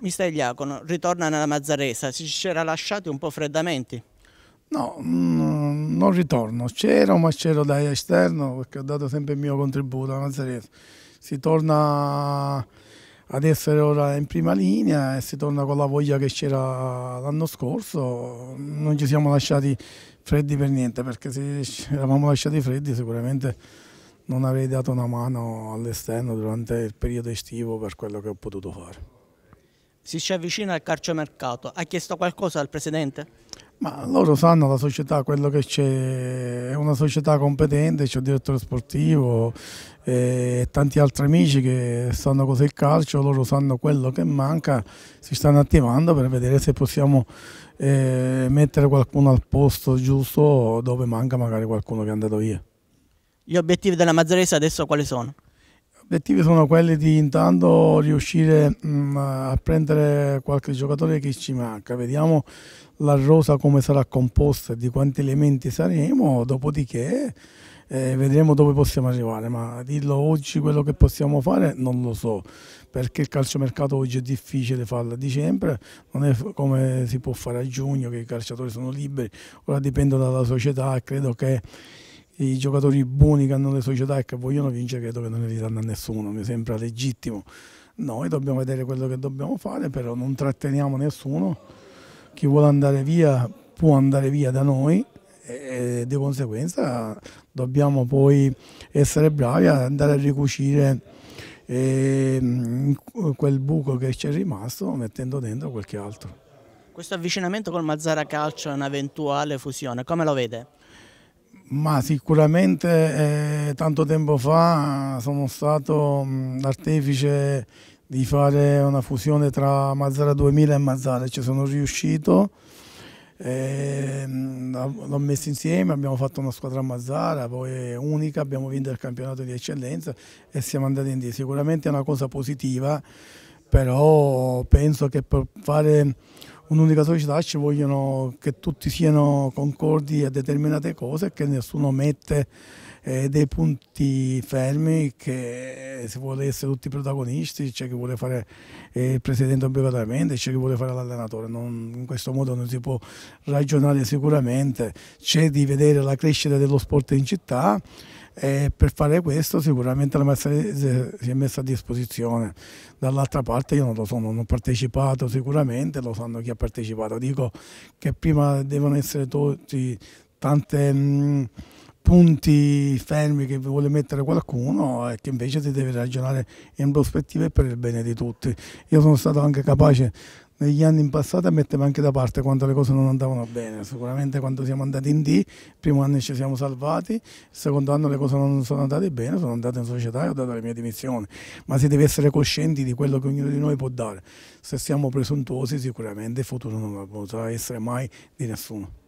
Mister Iacono ah, ritorna nella Mazzaresa, si c'era lasciati un po' freddamenti? No, mm, non ritorno, c'ero ma c'ero da esterno perché ho dato sempre il mio contributo alla Mazzaresa. Si torna ad essere ora in prima linea e si torna con la voglia che c'era l'anno scorso, non ci siamo lasciati freddi per niente perché se ci eravamo lasciati freddi sicuramente non avrei dato una mano all'esterno durante il periodo estivo per quello che ho potuto fare si ci avvicina al calciomercato. Ha chiesto qualcosa al Presidente? Ma loro sanno la società, quello che c'è è una società competente, c'è un direttore sportivo eh, e tanti altri amici che sanno cos'è il calcio, loro sanno quello che manca, si stanno attivando per vedere se possiamo eh, mettere qualcuno al posto giusto dove manca magari qualcuno che è andato via. Gli obiettivi della Mazzarese adesso quali sono? obiettivi sono quelli di intanto riuscire mh, mm, a prendere qualche giocatore che ci manca, vediamo la rosa come sarà composta e di quanti elementi saremo, dopodiché eh, vedremo dove possiamo arrivare, ma dirlo oggi quello che possiamo fare non lo so, perché il calciomercato oggi è difficile farlo a dicembre, non è come si può fare a giugno che i calciatori sono liberi, ora dipende dalla società e credo che i giocatori buoni che hanno le società e che vogliono vincere credo che non ne diranno a nessuno, mi sembra legittimo. Noi dobbiamo vedere quello che dobbiamo fare, però non tratteniamo nessuno. Chi vuole andare via può andare via da noi e di conseguenza dobbiamo poi essere bravi ad andare a ricucire ehm, quel buco che ci è rimasto mettendo dentro qualche altro. Questo avvicinamento col Mazzara Calcio è un'eventuale fusione, come lo vede? Ma sicuramente eh, tanto tempo fa eh, sono stato mm, l'artefice di fare una fusione tra Mazzara 2000 e Mazzara, ci sono riuscito, eh, l'ho messo insieme, abbiamo fatto una squadra a Mazzara, poi unica, abbiamo vinto il campionato di eccellenza e siamo andati in D. Sicuramente è una cosa positiva però penso che per fare un'unica società ci vogliono che tutti siano concordi a determinate cose e che nessuno mette eh, dei punti fermi che si vuole essere tutti protagonisti, c'è chi vuole fare eh, il presidente obbligatoriamente, c'è chi vuole fare l'allenatore, in questo modo non si può ragionare sicuramente, c'è di vedere la crescita dello sport in città e per fare questo sicuramente la Mercedes eh, si è messa a disposizione. Dall'altra parte io non lo so, non ho partecipato sicuramente, lo sanno chi ha partecipato. Dico che prima devono essere tutti tante... Mh, mm, punti fermi che vuole mettere qualcuno e che invece si deve ragionare in prospettiva e per il bene di tutti. Io sono stato anche capace negli anni in passato a mettermi anche da parte quando le cose non andavano bene. Sicuramente quando siamo andati in D, il primo anno ci siamo salvati, il secondo anno le cose non sono andate bene, sono andato in società e ho dato le mie dimissioni. Ma si deve essere coscienti di quello che ognuno di noi può dare. Se siamo presuntuosi sicuramente il futuro non potrà essere mai di nessuno.